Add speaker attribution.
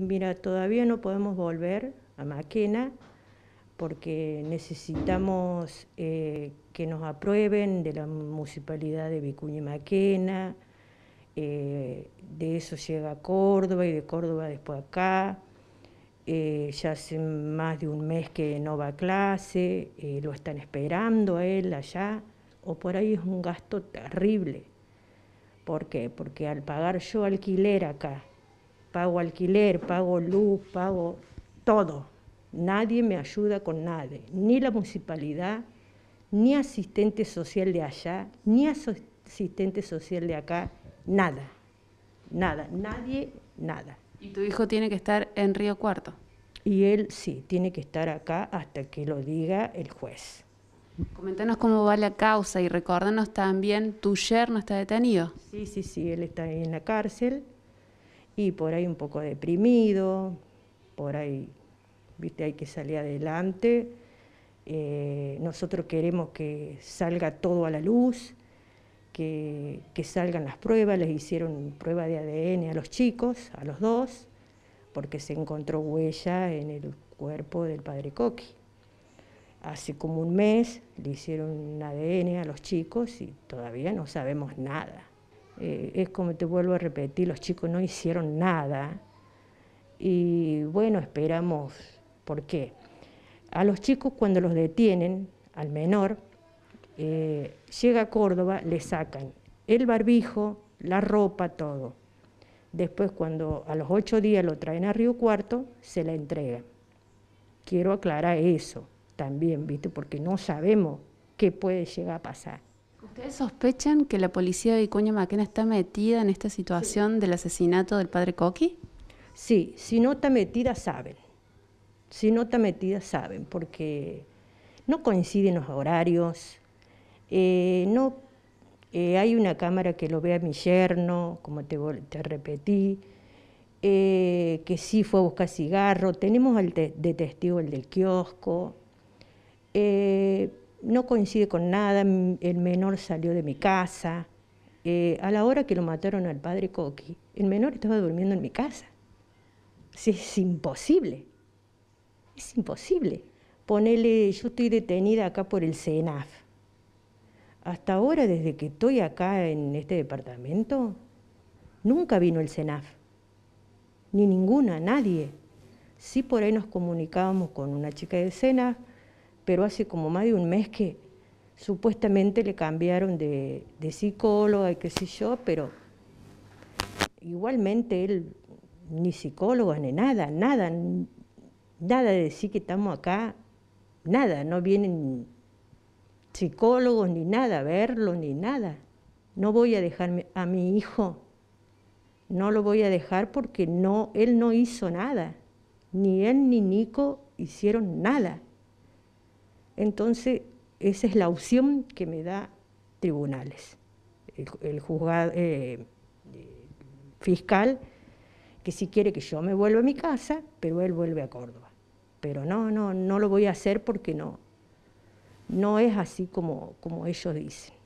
Speaker 1: Mira, todavía no podemos volver a Maquena porque necesitamos eh, que nos aprueben de la municipalidad de Vicuña y Maquena, eh, de eso llega a Córdoba y de Córdoba después acá. Eh, ya hace más de un mes que no va a clase, lo están esperando a él allá, o por ahí es un gasto terrible. ¿Por qué? Porque al pagar yo alquiler acá, pago alquiler, pago luz, pago todo. Nadie me ayuda con nada, ni la municipalidad, ni asistente social de allá, ni asistente social de acá, nada, nada, nadie, nada. ¿Y tu hijo tiene que estar en Río Cuarto? Y él sí, tiene que estar acá hasta que lo diga el juez. Coméntanos cómo va la causa y recordanos también, tu yerno está detenido. Sí, sí, sí, él está en la cárcel y por ahí un poco deprimido, por ahí, viste, hay que salir adelante. Eh, nosotros queremos que salga todo a la luz, que, salgan las pruebas, les hicieron prueba de ADN a los chicos, a los dos, porque se encontró huella en el cuerpo del padre Coqui. Hace como un mes le hicieron un ADN a los chicos y todavía no sabemos nada. Eh, es como te vuelvo a repetir, los chicos no hicieron nada. Y bueno, esperamos, ¿por qué? A los chicos cuando los detienen, al menor, eh, llega a Córdoba, le sacan el barbijo, la ropa, todo. Después, cuando a los ocho días lo traen a Río Cuarto, se la entrega. Quiero aclarar eso también, ¿viste? Porque no sabemos qué puede llegar a pasar. ¿Ustedes sospechan que la policía de Icuña Maquena está metida en esta situación del asesinato del padre Coqui? Sí, si no está metida saben. Si no está metida saben, porque no coinciden los horarios, eh, no eh, hay una cámara que lo vea a mi yerno, como te, repetí, eh, que sí fue a buscar cigarro, tenemos al de, testigo el del kiosco no coincide con nada, el menor salió de mi casa. Eh, a la hora que lo mataron al padre Coqui, el menor estaba durmiendo en mi casa. Sí, es imposible, es imposible. Ponele, yo estoy detenida acá por el CENAF. Hasta ahora, desde que estoy acá en este departamento, nunca vino el CENAF, ni ninguna, nadie. Sí por ahí nos comunicábamos con una chica de CENAF, pero hace como más de un mes que supuestamente le cambiaron de, psicólogo, psicóloga y qué sé yo, pero igualmente él ni psicóloga ni nada, nada, nada de decir que estamos acá, nada, no vienen psicólogos ni nada, a verlo ni nada. No voy a dejar a mi hijo, no lo voy a dejar porque no, él no hizo nada, ni él ni Nico hicieron nada. Entonces, esa es la opción que me da tribunales. El, juzgado eh, eh, fiscal, que si quiere que yo me vuelva a mi casa, pero él vuelve a Córdoba. Pero no, no, no lo voy a hacer porque no, no es así como, como ellos dicen.